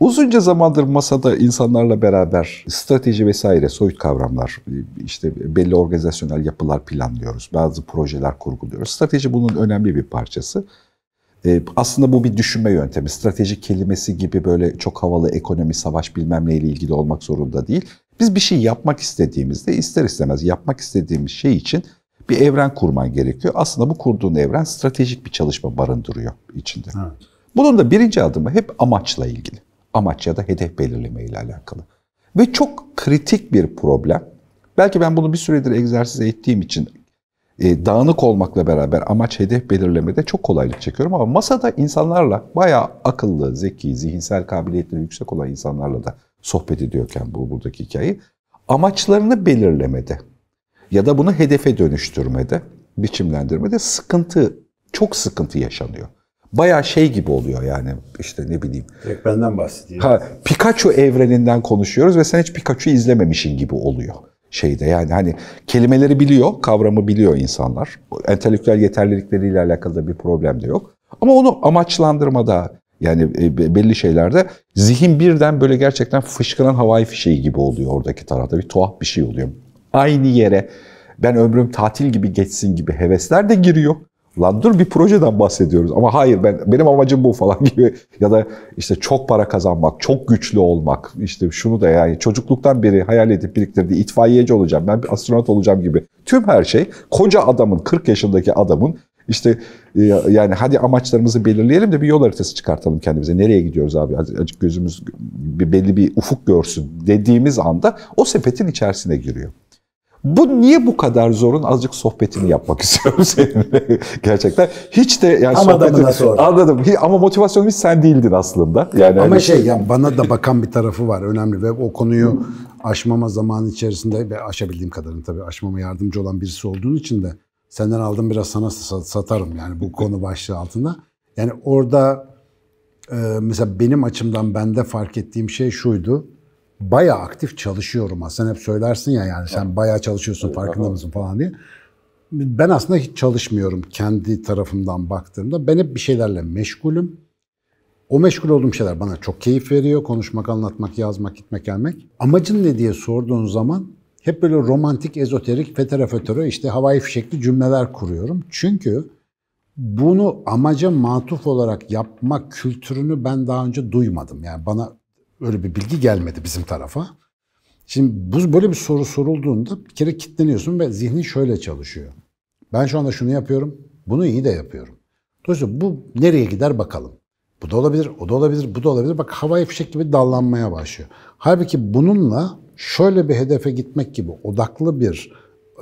Uzunca zamandır masada insanlarla beraber strateji vesaire soyut kavramlar, işte belli organizasyonel yapılar planlıyoruz, bazı projeler kurguluyoruz. Strateji bunun önemli bir parçası. E, aslında bu bir düşünme yöntemi. Strateji kelimesi gibi böyle çok havalı ekonomi, savaş bilmem neyle ilgili olmak zorunda değil. Biz bir şey yapmak istediğimizde ister istemez yapmak istediğimiz şey için bir evren kurman gerekiyor. Aslında bu kurduğun evren stratejik bir çalışma barındırıyor içinde. Evet. Bunun da birinci adımı hep amaçla ilgili amaç ya da hedef belirleme ile alakalı. Ve çok kritik bir problem. Belki ben bunu bir süredir egzersiz ettiğim için e, dağınık olmakla beraber amaç hedef belirlemede çok kolaylık çekiyorum ama masada insanlarla bayağı akıllı, zeki, zihinsel kabiliyetleri yüksek olan insanlarla da sohbet ediyorken bu buradaki hikayeyi amaçlarını belirlemede ya da bunu hedefe dönüştürmede, biçimlendirmede sıkıntı, çok sıkıntı yaşanıyor. Baya şey gibi oluyor yani işte ne bileyim. Direkt benden bahsediyor. Ha, Pikachu evreninden konuşuyoruz ve sen hiç Pikachu izlememişin gibi oluyor şeyde yani hani kelimeleri biliyor, kavramı biliyor insanlar. Entelektüel yeterlilikleriyle alakalı da bir problem de yok. Ama onu amaçlandırmada yani e, belli şeylerde zihin birden böyle gerçekten fışkıran havai fişeği gibi oluyor oradaki tarafta. Bir tuhaf bir şey oluyor. Aynı yere ben ömrüm tatil gibi geçsin gibi hevesler de giriyor. Lan dur bir projeden bahsediyoruz ama hayır ben benim amacım bu falan gibi ya da işte çok para kazanmak, çok güçlü olmak, işte şunu da yani çocukluktan beri hayal edip biriktirdiği itfaiyeci olacağım, ben bir astronot olacağım gibi. Tüm her şey koca adamın, 40 yaşındaki adamın işte e, yani hadi amaçlarımızı belirleyelim de bir yol haritası çıkartalım kendimize. Nereye gidiyoruz abi? Azıcık gözümüz belli bir ufuk görsün dediğimiz anda o sepetin içerisine giriyor. Bu niye bu kadar zorun? Azıcık sohbetini yapmak istiyorum seninle gerçekten. Hiç de yani ama sohbeti, sor. anladım. Ama motivasyon hiç sen değildin aslında. Yani ama hani... şey yani bana da bakan bir tarafı var önemli ve o konuyu aşmama zaman içerisinde ve aşabildiğim kadarını tabii aşmama yardımcı olan birisi olduğun için de senden aldım biraz sana satarım yani bu konu başlığı altında. Yani orada mesela benim açımdan bende fark ettiğim şey şuydu bayağı aktif çalışıyorum aslında. Hep söylersin ya yani sen bayağı çalışıyorsun farkında mısın falan diye. Ben aslında hiç çalışmıyorum kendi tarafımdan baktığımda. Ben hep bir şeylerle meşgulüm. O meşgul olduğum şeyler bana çok keyif veriyor. Konuşmak, anlatmak, yazmak, gitmek, gelmek. Amacın ne diye sorduğun zaman hep böyle romantik, ezoterik, fetera fötera işte havai fişekli cümleler kuruyorum. Çünkü bunu amaca matuf olarak yapmak kültürünü ben daha önce duymadım. Yani bana öyle bir bilgi gelmedi bizim tarafa. Şimdi bu böyle bir soru sorulduğunda bir kere kitleniyorsun ve zihnin şöyle çalışıyor. Ben şu anda şunu yapıyorum, bunu iyi de yapıyorum. Dolayısıyla bu nereye gider bakalım. Bu da olabilir, o da olabilir, bu da olabilir. Bak havaya fişek gibi dallanmaya başlıyor. Halbuki bununla şöyle bir hedefe gitmek gibi odaklı bir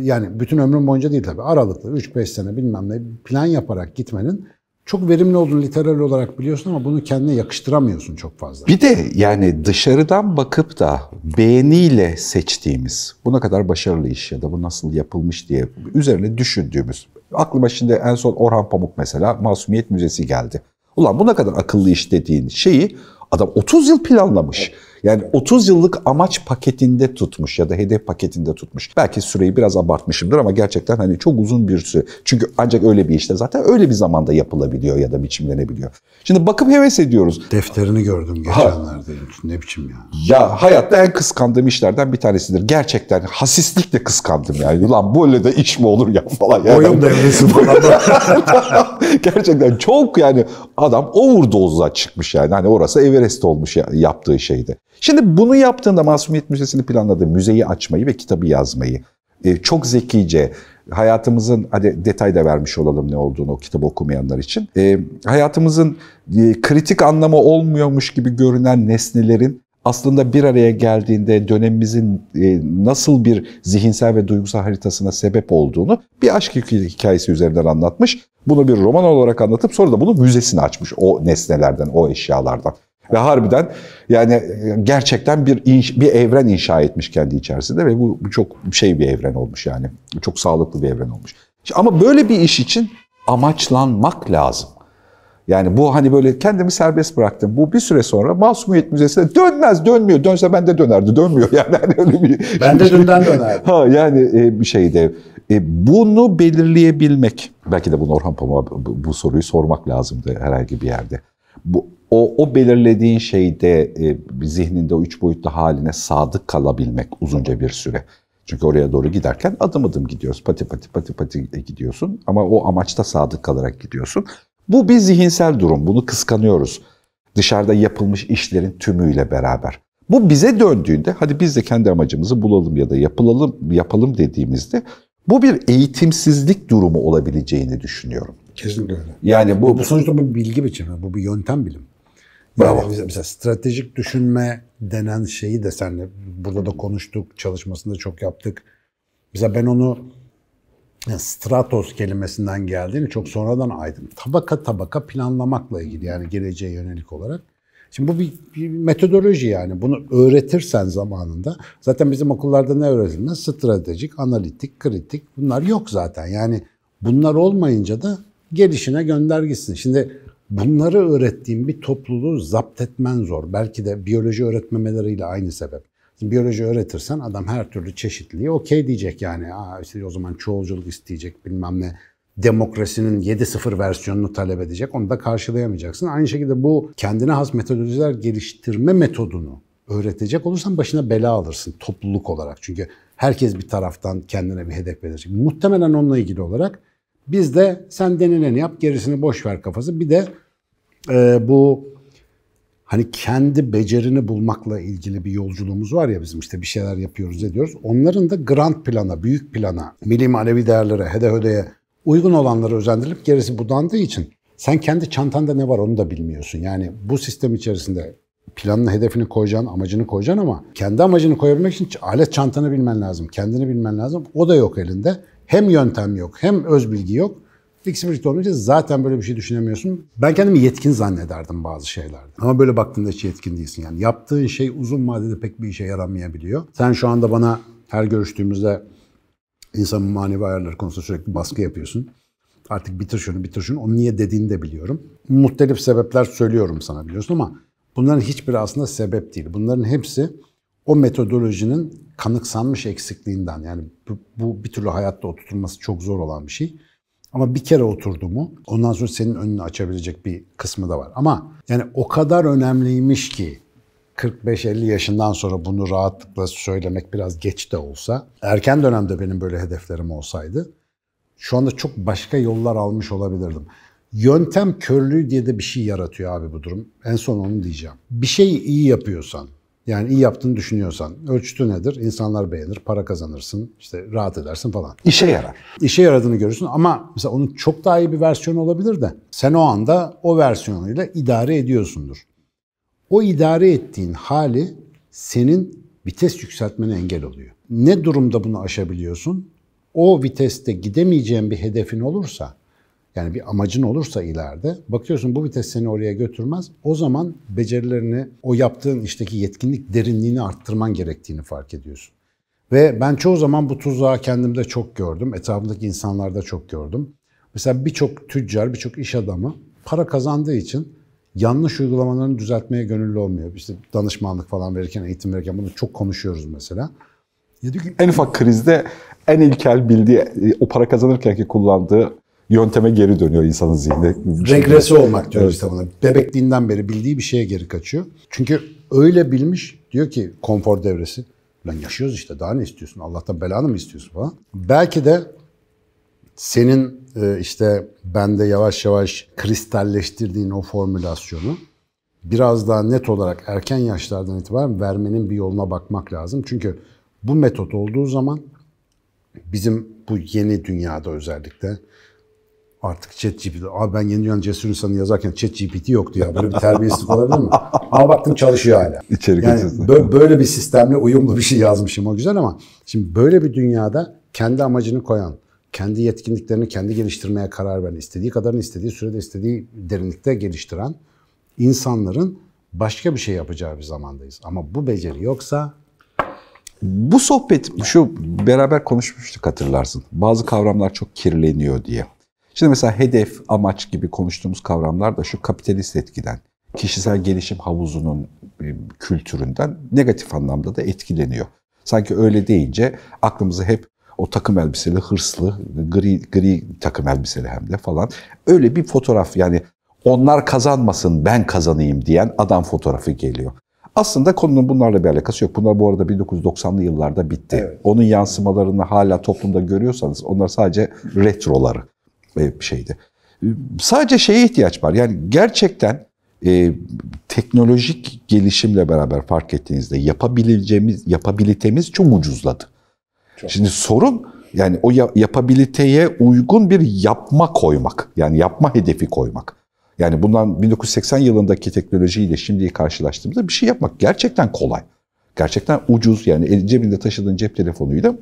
yani bütün ömrüm boyunca değil tabii aralıklı 3-5 sene bilmem ne plan yaparak gitmenin çok verimli olduğunu literal olarak biliyorsun ama bunu kendine yakıştıramıyorsun çok fazla. Bir de yani dışarıdan bakıp da beğeniyle seçtiğimiz, buna kadar başarılı iş ya da bu nasıl yapılmış diye üzerine düşündüğümüz. Aklıma şimdi en son Orhan Pamuk mesela Masumiyet Müzesi geldi. Ulan buna kadar akıllı iş dediğin şeyi adam 30 yıl planlamış. Evet. Yani 30 yıllık amaç paketinde tutmuş ya da hedef paketinde tutmuş. Belki süreyi biraz abartmışımdır ama gerçekten hani çok uzun bir süre. Çünkü ancak öyle bir işte zaten öyle bir zamanda yapılabiliyor ya da biçimlenebiliyor. Şimdi bakıp heves ediyoruz. Defterini gördüm geçenlerde. Ne biçim ya? Ya hayatta en kıskandığım işlerden bir tanesidir. Gerçekten hasislikle kıskandım yani. Ulan böyle de iş mi olur ya falan. Yani. Oyun devresi falan. Gerçekten çok yani adam overdose'a çıkmış yani. Hani orası Everest olmuş yaptığı şeydi. Şimdi bunu yaptığında Masumiyet Müzesi'ni planladı. Müzeyi açmayı ve kitabı yazmayı. E, çok zekice hayatımızın, hadi detay da vermiş olalım ne olduğunu o kitabı okumayanlar için. E, hayatımızın e, kritik anlamı olmuyormuş gibi görünen nesnelerin aslında bir araya geldiğinde dönemimizin e, nasıl bir zihinsel ve duygusal haritasına sebep olduğunu bir aşk hikayesi üzerinden anlatmış. Bunu bir roman olarak anlatıp sonra da bunu müzesini açmış o nesnelerden, o eşyalardan. Ve harbiden yani e, gerçekten bir inş, bir evren inşa etmiş kendi içerisinde ve bu, çok şey bir evren olmuş yani. Çok sağlıklı bir evren olmuş. Ama böyle bir iş için amaçlanmak lazım. Yani bu hani böyle kendimi serbest bıraktım. Bu bir süre sonra Masumiyet Müzesi'ne dönmez, dönmüyor. Dönse ben de dönerdi, dönmüyor. Yani hani öyle bir Ben de şey. dünden dönerdim. Ha yani e, bir şey de e, bunu belirleyebilmek. Belki de bunu Orhan Pamuk'a bu soruyu sormak lazımdı herhangi bir yerde. Bu o, o belirlediğin şeyde e, zihninde o üç boyutlu haline sadık kalabilmek uzunca bir süre. Çünkü oraya doğru giderken adım adım gidiyoruz. Pati pati pati pati gidiyorsun ama o amaçta sadık kalarak gidiyorsun. Bu bir zihinsel durum. Bunu kıskanıyoruz. Dışarıda yapılmış işlerin tümüyle beraber. Bu bize döndüğünde hadi biz de kendi amacımızı bulalım ya da yapılalım, yapalım dediğimizde bu bir eğitimsizlik durumu olabileceğini düşünüyorum. Kesinlikle öyle. Yani bu, bu sonuçta bu bilgi biçimi, bu bir yöntem bilim. Bravo. Ee, mesela stratejik düşünme denen şeyi de senle burada da konuştuk, çalışmasında çok yaptık. Mesela ben onu yani stratos kelimesinden geldiğini çok sonradan aydın. Tabaka tabaka planlamakla ilgili yani geleceğe yönelik olarak. Şimdi bu bir, bir metodoloji yani. Bunu öğretirsen zamanında. Zaten bizim okullarda ne öğretilmez? Stratejik, analitik, kritik. Bunlar yok zaten. Yani bunlar olmayınca da gelişine gönder gitsin. Şimdi Bunları öğrettiğim bir topluluğu zapt etmen zor. Belki de biyoloji öğretmemeleriyle aynı sebep. Şimdi biyoloji öğretirsen adam her türlü çeşitliliği okey diyecek yani. Aa işte o zaman çoğulculuk isteyecek bilmem ne demokrasinin 7.0 versiyonunu talep edecek. Onu da karşılayamayacaksın. Aynı şekilde bu kendine has metodolojiler geliştirme metodunu öğretecek olursan başına bela alırsın topluluk olarak. Çünkü herkes bir taraftan kendine bir hedef belirleyecek. Muhtemelen onunla ilgili olarak biz de sen denileni yap gerisini boş ver kafası. Bir de e, bu hani kendi becerini bulmakla ilgili bir yolculuğumuz var ya bizim işte bir şeyler yapıyoruz ediyoruz. Onların da grand plana, büyük plana, milli manevi değerlere, hede hödeye uygun olanlara özendirilip gerisi budandığı için sen kendi çantanda ne var onu da bilmiyorsun. Yani bu sistem içerisinde planın hedefini koyacaksın, amacını koyacaksın ama kendi amacını koyabilmek için alet çantanı bilmen lazım, kendini bilmen lazım. O da yok elinde. Hem yöntem yok, hem öz bilgi yok. İkisi birlikte olunca zaten böyle bir şey düşünemiyorsun. Ben kendimi yetkin zannederdim bazı şeylerde. Ama böyle baktığında hiç yetkin değilsin. Yani yaptığın şey uzun vadede pek bir işe yaramayabiliyor. Sen şu anda bana her görüştüğümüzde insanın manevi ayarları konusunda sürekli baskı yapıyorsun. Artık bitir şunu, bitir şunu. Onu niye dediğini de biliyorum. Muhtelif sebepler söylüyorum sana biliyorsun ama bunların hiçbiri aslında sebep değil. Bunların hepsi o metodolojinin kanıksanmış eksikliğinden yani bu, bu bir türlü hayatta oturtulması çok zor olan bir şey. Ama bir kere oturdu mu ondan sonra senin önünü açabilecek bir kısmı da var. Ama yani o kadar önemliymiş ki 45-50 yaşından sonra bunu rahatlıkla söylemek biraz geç de olsa, erken dönemde benim böyle hedeflerim olsaydı şu anda çok başka yollar almış olabilirdim. Yöntem körlüğü diye de bir şey yaratıyor abi bu durum. En son onu diyeceğim. Bir şeyi iyi yapıyorsan, yani iyi yaptığını düşünüyorsan. Ölçütü nedir? İnsanlar beğenir, para kazanırsın, işte rahat edersin falan. İşe yarar. İşe yaradığını görürsün ama mesela onun çok daha iyi bir versiyonu olabilir de sen o anda o versiyonuyla idare ediyorsundur. O idare ettiğin hali senin vites yükseltmene engel oluyor. Ne durumda bunu aşabiliyorsun? O viteste gidemeyeceğin bir hedefin olursa yani bir amacın olursa ileride bakıyorsun bu vites seni oraya götürmez. O zaman becerilerini, o yaptığın işteki yetkinlik derinliğini arttırman gerektiğini fark ediyorsun. Ve ben çoğu zaman bu tuzağı kendimde çok gördüm. Etrafımdaki insanlarda çok gördüm. Mesela birçok tüccar, birçok iş adamı para kazandığı için yanlış uygulamalarını düzeltmeye gönüllü olmuyor. İşte danışmanlık falan verirken, eğitim verirken bunu çok konuşuyoruz mesela. En ufak krizde en ilkel bildiği, e, o para kazanırken ki kullandığı yönteme geri dönüyor insanın zihni. Regresi olmak diyoruz evet. buna. Bebekliğinden beri bildiği bir şeye geri kaçıyor. Çünkü öyle bilmiş diyor ki konfor devresi. Lan yaşıyoruz işte daha ne istiyorsun? Allah'tan belanı mı istiyorsun falan. Belki de senin e, işte bende yavaş yavaş kristalleştirdiğin o formülasyonu biraz daha net olarak erken yaşlardan itibaren vermenin bir yoluna bakmak lazım. Çünkü bu metot olduğu zaman bizim bu yeni dünyada özellikle Artık chat GPT. Abi ben yeni dünyanın cesur insanı yazarken chat GPT yoktu ya. Böyle bir terbiyesizlik olabilir mi? Ama baktım çalışıyor hala. İçerik yani bö- böyle bir sistemle uyumlu bir şey yazmışım o güzel ama şimdi böyle bir dünyada kendi amacını koyan, kendi yetkinliklerini kendi geliştirmeye karar veren, istediği kadarını istediği sürede istediği derinlikte geliştiren insanların başka bir şey yapacağı bir zamandayız. Ama bu beceri yoksa bu sohbet şu beraber konuşmuştuk hatırlarsın. Bazı kavramlar çok kirleniyor diye. Şimdi mesela hedef, amaç gibi konuştuğumuz kavramlar da şu kapitalist etkiden, kişisel gelişim havuzunun e, kültüründen negatif anlamda da etkileniyor. Sanki öyle deyince aklımızı hep o takım elbiseli, hırslı, gri, gri takım elbiseli hem de falan. Öyle bir fotoğraf yani onlar kazanmasın ben kazanayım diyen adam fotoğrafı geliyor. Aslında konunun bunlarla bir alakası yok. Bunlar bu arada 1990'lı yıllarda bitti. Evet. Onun yansımalarını hala toplumda görüyorsanız onlar sadece retroları. E, şeydi. Sadece şeye ihtiyaç var. Yani gerçekten e, teknolojik gelişimle beraber fark ettiğinizde yapabileceğimiz yapabilitemiz çok ucuzladı. Çok. Şimdi sorun yani o yapabiliteye uygun bir yapma koymak. Yani yapma hedefi koymak. Yani bundan 1980 yılındaki teknolojiyle şimdiyi karşılaştığımızda bir şey yapmak gerçekten kolay. Gerçekten ucuz yani cebinde taşıdığın cep telefonuyla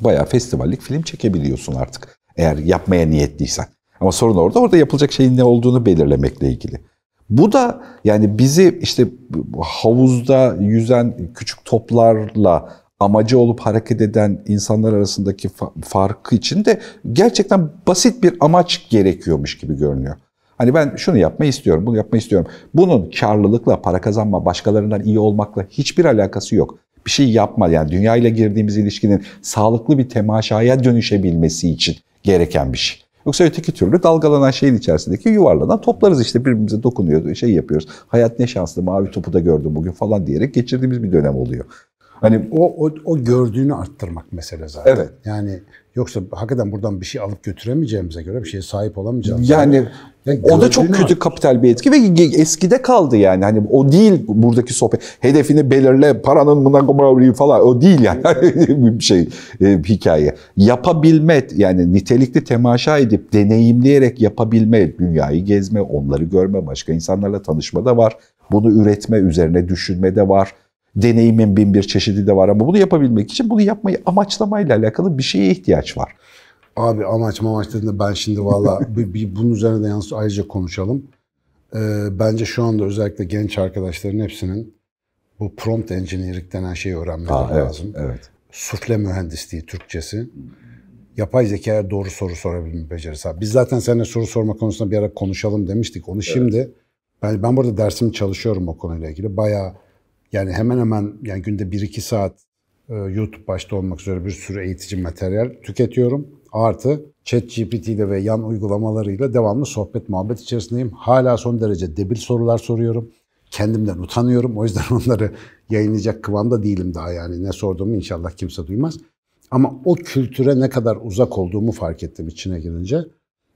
bayağı festivallik film çekebiliyorsun artık. Eğer yapmaya niyetliysen. Ama sorun orada. Orada yapılacak şeyin ne olduğunu belirlemekle ilgili. Bu da yani bizi işte havuzda yüzen küçük toplarla amacı olup hareket eden insanlar arasındaki farkı için de gerçekten basit bir amaç gerekiyormuş gibi görünüyor. Hani ben şunu yapmayı istiyorum, bunu yapmayı istiyorum. Bunun karlılıkla, para kazanma, başkalarından iyi olmakla hiçbir alakası yok. Bir şey yapma yani dünyayla girdiğimiz ilişkinin sağlıklı bir temaşaya dönüşebilmesi için gereken bir şey. Yoksa öteki türlü dalgalanan şeyin içerisindeki yuvarlanan toplarız işte birbirimize dokunuyor, şey yapıyoruz. Hayat ne şanslı mavi topu da gördüm bugün falan diyerek geçirdiğimiz bir dönem oluyor. Hani o, o, o gördüğünü arttırmak mesele zaten. Evet. Yani Yoksa hakikaten buradan bir şey alıp götüremeyeceğimize göre bir şeye sahip olamayacağımız. Yani, yani o da çok kötü var. kapital bir etki ve eskide kaldı yani. Hani o değil buradaki sohbet. Hedefini belirle, paranın mına falan o değil yani bir şey bir e, hikaye. Yapabilme yani nitelikli temaşa edip deneyimleyerek yapabilme, dünyayı gezme, onları görme, başka insanlarla tanışma da var. Bunu üretme, üzerine düşünme de var Deneyimin bin bir çeşidi de var ama bunu yapabilmek için bunu yapmayı amaçlamayla alakalı bir şeye ihtiyaç var. Abi amaç mamaç dedin ben şimdi valla bir, bir, bunun üzerine de yalnız ayrıca konuşalım. Ee, bence şu anda özellikle genç arkadaşların hepsinin bu prompt engineering denen şeyi öğrenmesi lazım. Evet. Sufle mühendisliği Türkçesi. Yapay zekaya doğru soru sorabilme becerisi. Biz zaten seninle soru sorma konusunda bir ara konuşalım demiştik. Onu şimdi evet. ben, ben burada dersimi çalışıyorum o konuyla ilgili. Bayağı yani hemen hemen yani günde 1-2 saat e, YouTube başta olmak üzere bir sürü eğitici materyal tüketiyorum. Artı ChatGPT ile ve yan uygulamalarıyla devamlı sohbet muhabbet içerisindeyim. Hala son derece debil sorular soruyorum. Kendimden utanıyorum. O yüzden onları yayınlayacak kıvamda değilim daha yani. Ne sorduğumu inşallah kimse duymaz. Ama o kültüre ne kadar uzak olduğumu fark ettim içine girince.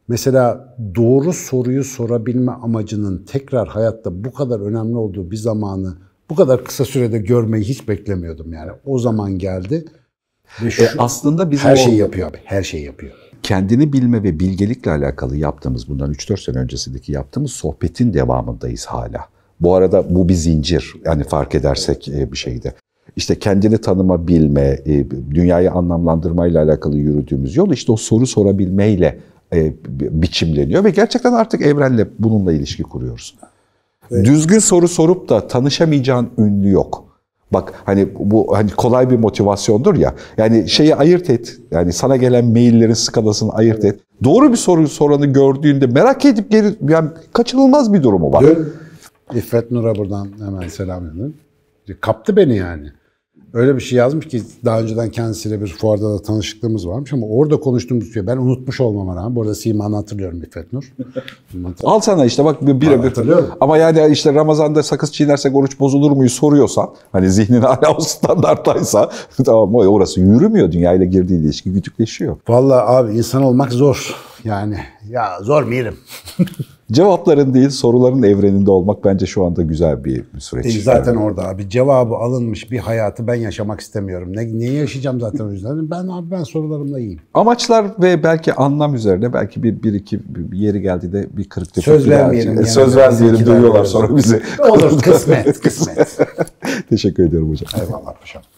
Mesela doğru soruyu sorabilme amacının tekrar hayatta bu kadar önemli olduğu bir zamanı bu kadar kısa sürede görmeyi hiç beklemiyordum yani. O zaman geldi. Ve şu, e aslında bizim her şeyi yapıyor abi. Her şeyi yapıyor. Kendini bilme ve bilgelikle alakalı yaptığımız bundan 3-4 sene öncesindeki yaptığımız sohbetin devamındayız hala. Bu arada bu bir zincir. Yani fark edersek e, bir şeydi. İşte kendini tanıma, bilme, e, dünyayı anlamlandırmayla alakalı yürüdüğümüz yol işte o soru sorabilmeyle e, biçimleniyor ve gerçekten artık evrenle bununla ilişki kuruyoruz. Düzgün soru sorup da tanışamayacağın ünlü yok. Bak hani bu hani kolay bir motivasyondur ya. Yani şeyi ayırt et. Yani sana gelen maillerin skalasını ayırt et. Doğru bir soru soranı gördüğünde merak edip geri yani kaçınılmaz bir durumu var. Dün İffet Nur'a buradan hemen selam edin. Kaptı beni yani öyle bir şey yazmış ki daha önceden kendisiyle bir fuarda da tanışıklığımız varmış ama orada konuştuğumuz şey ben unutmuş olmama rağmen burada arada Siman hatırlıyorum İffet Nur. Al sana işte bak bir, bir Ama yani işte Ramazan'da sakız çiğnersek oruç bozulur muyu soruyorsan hani zihnin hala o standarttaysa tamam orası yürümüyor dünyayla girdiği ilişki güdükleşiyor. Vallahi abi insan olmak zor yani ya zor mirim. Cevapların değil soruların evreninde olmak bence şu anda güzel bir, bir süreç. Değil, zaten orada abi cevabı alınmış bir hayatı ben yaşamak istemiyorum. Ne, neyi yaşayacağım zaten o yüzden. Ben abi ben sorularımla iyiyim. Amaçlar ve belki anlam üzerine belki bir, bir iki bir yeri de bir kırık tepe. Söz vermeyelim. E, yani. Söz vermeyelim duyuyorlar sonra bizi. Olur kısmet kısmet. Teşekkür ediyorum hocam. Eyvallah hocam.